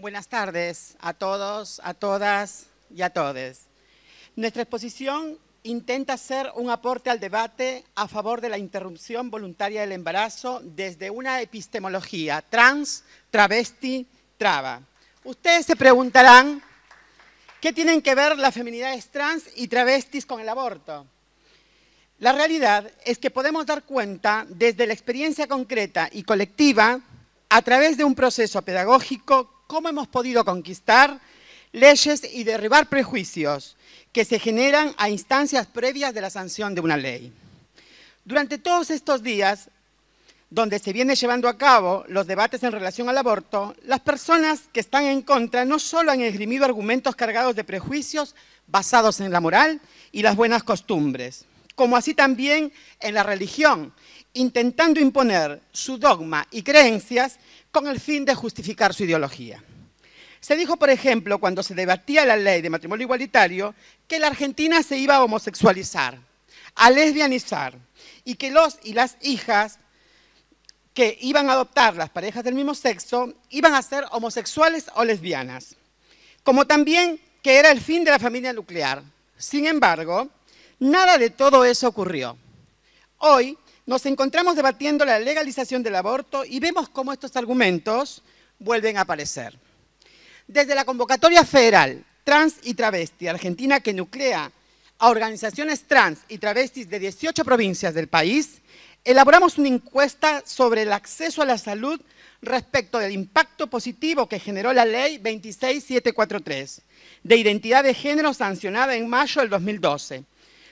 Buenas tardes a todos, a todas y a todos. Nuestra exposición intenta hacer un aporte al debate a favor de la interrupción voluntaria del embarazo desde una epistemología trans, travesti, traba. Ustedes se preguntarán qué tienen que ver las feminidades trans y travestis con el aborto. La realidad es que podemos dar cuenta desde la experiencia concreta y colectiva a través de un proceso pedagógico cómo hemos podido conquistar leyes y derribar prejuicios que se generan a instancias previas de la sanción de una ley. Durante todos estos días, donde se viene llevando a cabo los debates en relación al aborto, las personas que están en contra no solo han esgrimido argumentos cargados de prejuicios basados en la moral y las buenas costumbres, como así también en la religión, intentando imponer su dogma y creencias con el fin de justificar su ideología. Se dijo, por ejemplo, cuando se debatía la ley de matrimonio igualitario, que la Argentina se iba a homosexualizar, a lesbianizar, y que los y las hijas que iban a adoptar las parejas del mismo sexo iban a ser homosexuales o lesbianas, como también que era el fin de la familia nuclear. Sin embargo, Nada de todo eso ocurrió. Hoy nos encontramos debatiendo la legalización del aborto y vemos cómo estos argumentos vuelven a aparecer. Desde la convocatoria federal Trans y Travesti Argentina que nuclea a organizaciones trans y travestis de 18 provincias del país, elaboramos una encuesta sobre el acceso a la salud respecto del impacto positivo que generó la ley 26743 de identidad de género sancionada en mayo del 2012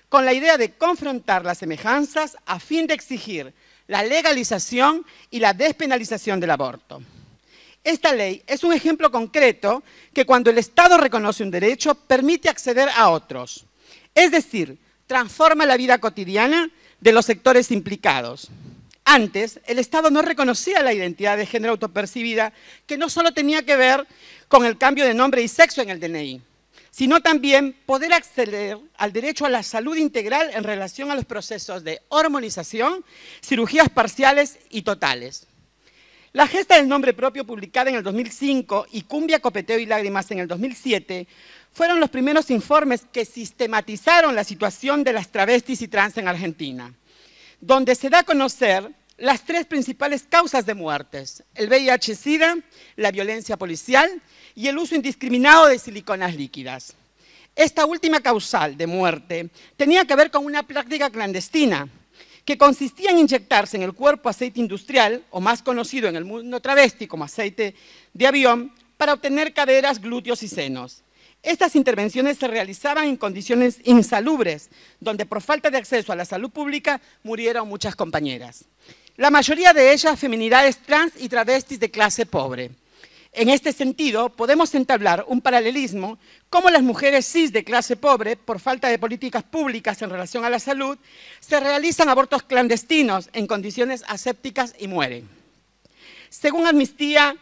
con la idea de confrontar las semejanzas a fin de exigir la legalización y la despenalización del aborto. Esta ley es un ejemplo concreto que cuando el Estado reconoce un derecho permite acceder a otros, es decir, transforma la vida cotidiana de los sectores implicados. Antes, el Estado no reconocía la identidad de género autopercibida, que no solo tenía que ver con el cambio de nombre y sexo en el DNI, sino también poder acceder al derecho a la salud integral en relación a los procesos de hormonización, cirugías parciales y totales. La gesta del nombre propio publicada en el 2005 y Cumbia, Copeteo y Lágrimas en el 2007 fueron los primeros informes que sistematizaron la situación de las travestis y trans en Argentina, donde se da a conocer las tres principales causas de muertes, el VIH-Sida, la violencia policial y el uso indiscriminado de siliconas líquidas. Esta última causal de muerte tenía que ver con una práctica clandestina que consistía en inyectarse en el cuerpo aceite industrial, o más conocido en el mundo travesti como aceite de avión, para obtener caderas, glúteos y senos. Estas intervenciones se realizaban en condiciones insalubres, donde por falta de acceso a la salud pública murieron muchas compañeras la mayoría de ellas feminidades trans y travestis de clase pobre. En este sentido, podemos entablar un paralelismo como las mujeres cis de clase pobre, por falta de políticas públicas en relación a la salud, se realizan abortos clandestinos en condiciones asépticas y mueren. Según Amnistía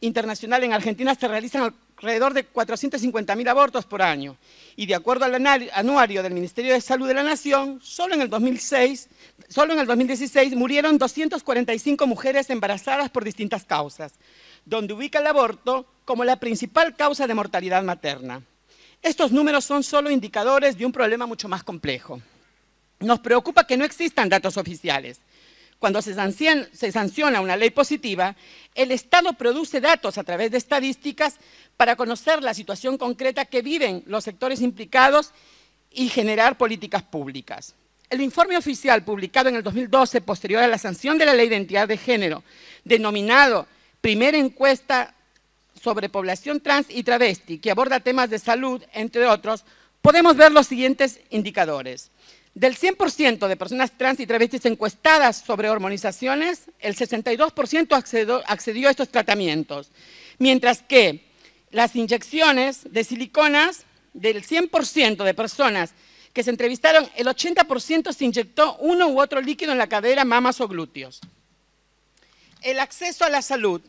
Internacional en Argentina, se realizan alrededor de 450.000 abortos por año. Y de acuerdo al anuario del Ministerio de Salud de la Nación, solo en el solo en el 2016 murieron 245 mujeres embarazadas por distintas causas, donde ubica el aborto como la principal causa de mortalidad materna. Estos números son solo indicadores de un problema mucho más complejo. Nos preocupa que no existan datos oficiales cuando se sanciona, una ley positiva, el Estado produce datos a través de estadísticas para conocer la situación concreta que viven los sectores implicados y generar políticas públicas. El informe oficial publicado en el 2012, posterior a la sanción de la Ley de Identidad de Género, denominado Primera Encuesta sobre Población Trans y Travesti, que aborda temas de salud, entre otros, podemos ver los siguientes indicadores. Del 100% de personas trans y travestis encuestadas sobre hormonizaciones, el 62% accedió, a estos tratamientos, mientras que las inyecciones de siliconas del 100% de personas que se entrevistaron, el 80% se inyectó uno u otro líquido en la cadera, mamas o glúteos. El acceso a la salud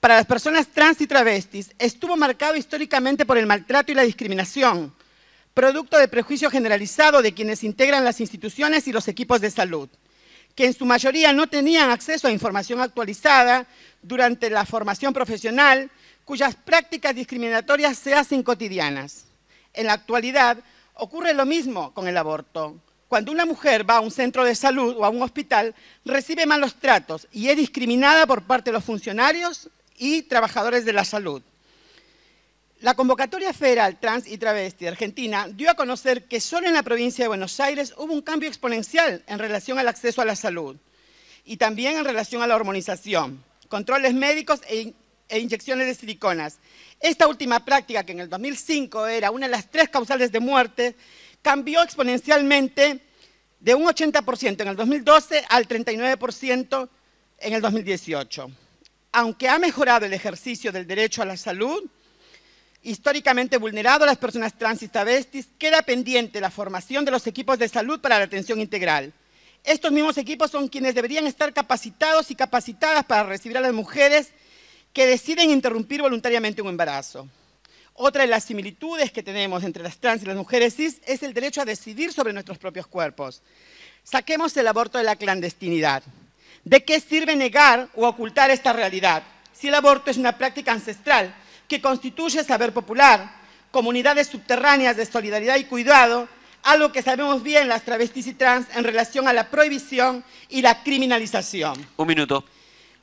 para las personas trans y travestis estuvo marcado históricamente por el maltrato y la discriminación, producto de prejuicio generalizado de quienes integran las instituciones y los equipos de salud, que en su mayoría no tenían acceso a información actualizada durante la formación profesional, cuyas prácticas discriminatorias se hacen cotidianas. En la actualidad ocurre lo mismo con el aborto. Cuando una mujer va a un centro de salud o a un hospital, recibe malos tratos y es discriminada por parte de los funcionarios y trabajadores de la salud. La convocatoria federal Trans y Travesti Argentina dio a conocer que solo en la provincia de Buenos Aires hubo un cambio exponencial en relación al acceso a la salud y también en relación a la hormonización, controles médicos e, e inyecciones de siliconas. Esta última práctica, que en el 2005 era una de las tres causales de muerte, cambió exponencialmente de un 80% en el 2012 al 39% en el 2018. Aunque ha mejorado el ejercicio del derecho a la salud, históricamente vulnerado a las personas trans y travestis, queda pendiente la formación de los equipos de salud para la atención integral. Estos mismos equipos son quienes deberían estar capacitados y capacitadas para recibir a las mujeres que deciden interrumpir voluntariamente un embarazo. Otra de las similitudes que tenemos entre las trans y las mujeres cis es el derecho a decidir sobre nuestros propios cuerpos. Saquemos el aborto de la clandestinidad. ¿De qué sirve negar o ocultar esta realidad si el aborto es una práctica ancestral que constituye saber popular, comunidades subterráneas de solidaridad y cuidado, algo que sabemos bien las travestis y trans en relación a la prohibición y la criminalización. Un minuto.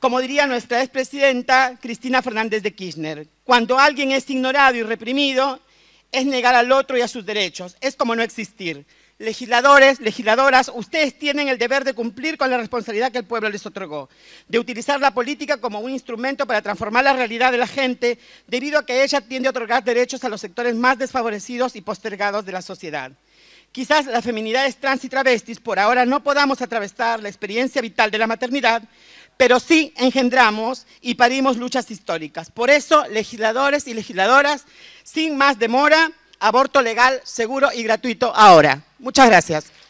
Como diría nuestra expresidenta Cristina Fernández de Kirchner, cuando alguien es ignorado y reprimido, es negar al otro y a sus derechos, es como no existir legisladores, legisladoras, ustedes tienen el deber de cumplir con la responsabilidad que el pueblo les otorgó, de utilizar la política como un instrumento para transformar la realidad de la gente, debido a que ella tiende a otorgar derechos a los sectores más desfavorecidos y postergados de la sociedad. Quizás las feminidades trans y travestis por ahora no podamos atravesar la experiencia vital de la maternidad, pero sí engendramos y parimos luchas históricas. Por eso, legisladores y legisladoras, sin más demora, aborto legal, seguro y gratuito ahora. Muchas gracias.